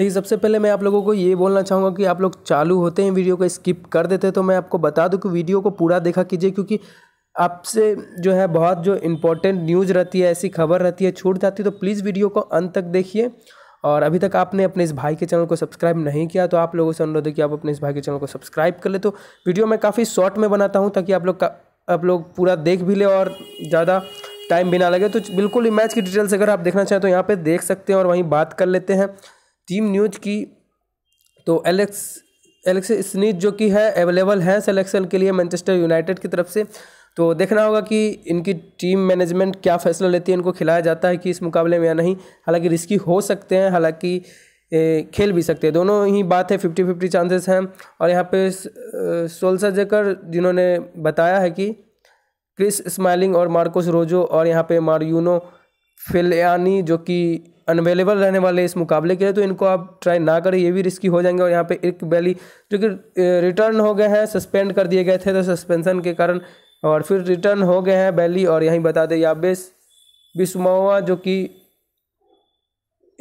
लेकिन सबसे पहले मैं आप लोगों को ये बोलना चाहूँगा कि आप लोग चालू होते हैं वीडियो को स्किप कर देते हैं तो मैं आपको बता दूँ कि वीडियो को पूरा देखा कीजिए क्योंकि आपसे जो है बहुत जो इम्पोर्टेंट न्यूज़ रहती है ऐसी खबर रहती है छूट जाती है तो प्लीज़ वीडियो को अंत तक देखिए और अभी तक आपने अपने इस भाई के चैनल को सब्सक्राइब नहीं किया तो आप लोगों से अनुरोध है कि आप अपने इस भाई के चैनल को सब्सक्राइब कर ले तो वीडियो मैं काफ़ी शॉर्ट में बनाता हूँ ताकि आप लोग का आप लोग पूरा देख भी ले और ज़्यादा टाइम भी ना लगे तो बिल्कुल मैच की डिटेल्स अगर आप देखना चाहें तो यहाँ पर देख सकते हैं और वहीं बात कर लेते हैं टीम न्यूज की तो एलेक्स एलेक्स स्नीथ जो कि है अवेलेबल है सिलेक्शन के लिए मैनचेस्टर यूनाइटेड की तरफ से तो देखना होगा कि इनकी टीम मैनेजमेंट क्या फैसला लेती है इनको खिलाया जाता है कि इस मुकाबले में या नहीं हालांकि रिस्की हो सकते हैं हालांकि खेल भी सकते हैं दोनों ही बात है फिफ्टी फिफ्टी चांसेस हैं और यहाँ पे सोलसा जेकर जिन्होंने बताया है कि क्रिस स्माइलिंग और मार्कोस रोजो और यहाँ पे मारयूनो फिलयानी जो कि अनवेलेबल रहने वाले इस मुकाबले के लिए तो इनको आप ट्राई ना करें ये भी रिस्की हो जाएंगे और यहाँ पे एक बैली जो कि रिटर्न हो गए हैं सस्पेंड कर दिए गए थे तो सस्पेंशन के कारण और फिर रिटर्न हो गए हैं बैली और यहीं बता दें याबेस बिस्मोवा जो कि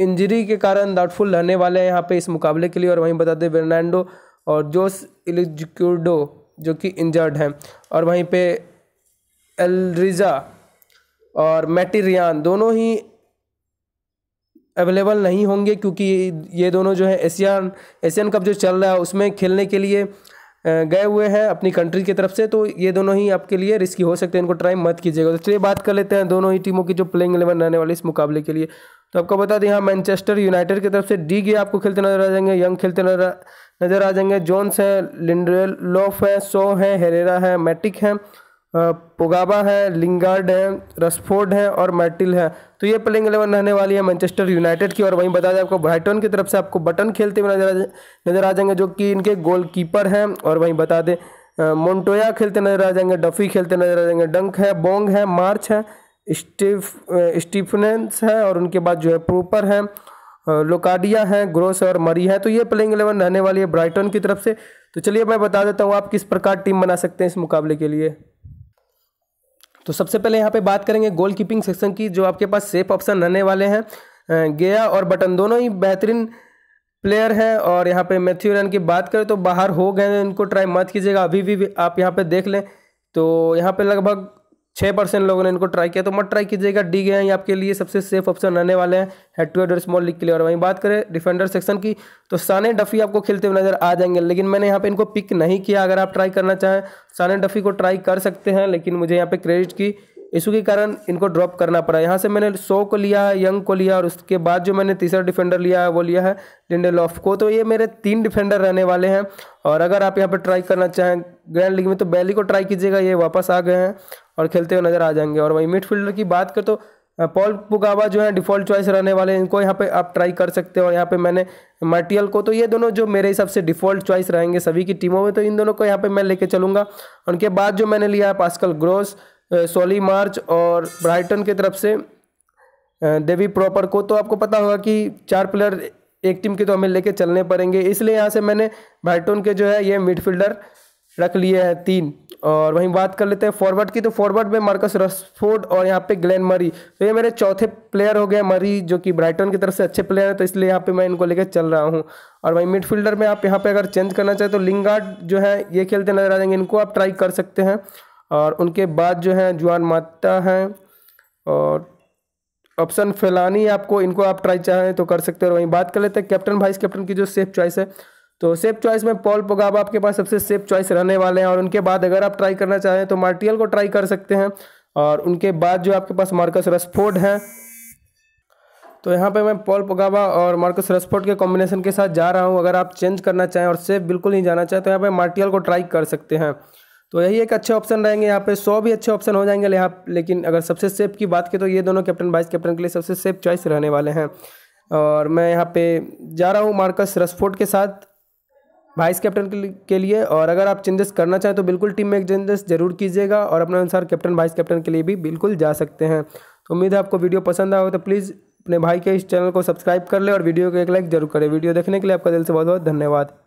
इंजरी के कारण डाउटफुल रहने वाले हैं यहाँ पे इस मुकाबले के लिए और वहीं बता दें बेर्नाडो और जोस इलिजक्यूडो जो कि इंजर्ड हैं और वहीं पे एलरिजा और मेटीरियान दोनों ही अवेलेबल नहीं होंगे क्योंकि ये दोनों जो है एशियन एशियन कप जो चल रहा है उसमें खेलने के लिए गए हुए हैं अपनी कंट्री की तरफ से तो ये दोनों ही आपके लिए रिस्की हो सकते हैं इनको ट्राई मत कीजिएगा तो चलिए बात कर लेते हैं दोनों ही टीमों की जो प्लेइंग इलेवन रहने वाली इस मुकाबले के लिए तो आपको बता दें यहाँ मैनचेस्टर यूनाइटेड की तरफ से डी गे आपको खेलते नजर आ जाएंगे यंग खेलते नजर आ जाएंगे जोन्स हैं लिंड्रेलोफ है सो हैं हेरेरा है मैटिक हैं पोगाबा है लिंगार्ड है रसफोर्ड है और मैटिल है तो ये प्लेइंग एलेवन रहने वाली है मैनचेस्टर यूनाइटेड की और वहीं बता दें आपको ब्राइटन की तरफ से आपको बटन खेलते हुए नजर नजर आ जाएंगे जो कि इनके गोलकीपर हैं और वहीं बता दें मोन्टोया खेलते नजर आ जाएंगे डफी खेलते नजर आ जाएंगे डंक है बोंग है मार्च है स्टीफ स्टीफनेंस है और उनके बाद जो है प्रोपर है लोकाडिया है ग्रोस और मरी है तो ये प्लेइंग एलेवन रहने वाली है ब्राइटन की तरफ से तो चलिए मैं बता देता हूँ आप किस प्रकार टीम बना सकते हैं इस मुकाबले के लिए तो सबसे पहले यहाँ पे बात करेंगे गोल कीपिंग सेक्शन की जो आपके पास सेफ ऑप्शन रहने वाले हैं गया और बटन दोनों ही बेहतरीन प्लेयर हैं और यहाँ पे मैथ्यू रन की बात करें तो बाहर हो गए इनको ट्राई मत कीजिएगा अभी भी, भी आप यहाँ पे देख लें तो यहाँ पे लगभग छः परसेंट लोगों ने इनको ट्राई किया तो मत ट्राई कीजिएगा डी गए आपके लिए सबसे सेफ ऑप्शन रहने वाले हैं हेड टू हेड और स्मॉल लीग के लिए और वहीं बात करें डिफेंडर सेक्शन की तो साने डफी आपको खेलते हुए नजर आ जाएंगे लेकिन मैंने यहाँ पे इनको पिक नहीं किया अगर आप ट्राई करना चाहें साने डफी को ट्राई कर सकते हैं लेकिन मुझे यहाँ पर क्रेडिट की इशू के कारण इनको ड्रॉप करना पड़ा यहाँ से मैंने सो को लिया है यंग को लिया और उसके बाद जो मैंने तीसरा डिफेंडर लिया है वो लिया है लिंडे लॉफ को तो ये मेरे तीन डिफेंडर रहने वाले हैं और अगर आप यहाँ पर ट्राई करना चाहें ग्रैंड लीग में तो बैली को ट्राई कीजिएगा ये वापस आ गए हैं और खेलते हुए नजर आ जाएंगे और वहीं मिडफील्डर की बात करें तो पॉल पुगावा जो है डिफॉल्ट चॉइस रहने वाले हैं इनको यहाँ पे आप ट्राई कर सकते हो और यहाँ पे मैंने मार्टियल को तो ये दोनों जो मेरे हिसाब से डिफॉल्ट चॉइस रहेंगे सभी की टीमों में तो इन दोनों को यहाँ पे मैं लेके चलूँगा उनके बाद जो मैंने लिया है पास्कल ग्रोस सोली मार्च और ब्राइटन की तरफ से देवी प्रॉपर को तो आपको पता होगा कि चार प्लेयर एक टीम के तो हमें लेके चलने पड़ेंगे इसलिए यहाँ से मैंने ब्राइटन के जो है ये मिडफील्डर रख लिए हैं तीन और वहीं बात कर लेते हैं फॉरवर्ड की तो फॉरवर्ड में मार्कस रसफोर्ड और यहाँ पे ग्लेन मरी तो ये मेरे चौथे प्लेयर हो गए मरी जो कि ब्राइटन की तरफ से अच्छे प्लेयर हैं तो इसलिए यहाँ पे मैं इनको लेकर चल रहा हूँ और वहीं मिडफील्डर में आप यहाँ पे अगर चेंज करना चाहें तो लिंगार्ड जो है ये खेलते नजर आ जाएंगे इनको आप ट्राई कर सकते हैं और उनके बाद जो है जुआन माता हैं और ऑप्शन फैलानी आपको इनको आप ट्राई चाहें तो कर सकते हैं और वहीं बात कर लेते हैं कैप्टन वाइस कैप्टन की जो सेफ चॉइस है तो सेफ चॉइस में पॉल पोगाबा आपके पास सबसे सेफ चॉइस रहने वाले हैं और उनके बाद अगर आप ट्राई करना चाहें तो मार्टियल को ट्राई कर सकते हैं और उनके बाद जो आपके पास मार्कस रसफोर्ड हैं तो यहाँ पे मैं पॉल पोगाबा और मार्कस रसफोर्ड के कॉम्बिनेशन के साथ जा रहा हूँ अगर आप चेंज करना चाहें और सेफ बिल्कुल नहीं जाना चाहें तो यहाँ पर मार्टियल को ट्राई कर सकते हैं तो यही एक अच्छे ऑप्शन रहेंगे यहाँ पे सौ भी अच्छे ऑप्शन हो जाएंगे यहाँ लेकिन अगर सबसे सेफ की बात की तो ये दोनों कैप्टन वाइस कैप्टन के लिए सबसे सेफ चॉइस रहने वाले हैं और मैं यहाँ पे जा रहा हूँ मार्कस रसफोर्ड के साथ वाइस कैप्टन के लिए और अगर आप चेंजेस करना चाहें तो बिल्कुल टीम में एक चेंजेस जरूर कीजिएगा और अपने अनुसार कैप्टन वाइस कैप्टन के लिए भी बिल्कुल जा सकते हैं तो उम्मीद है आपको वीडियो पसंद आया हो तो प्लीज़ अपने भाई के इस चैनल को सब्सक्राइब कर ले और वीडियो को एक लाइक जरूर करें वीडियो देखने के लिए आपका दिल से बहुत बहुत धन्यवाद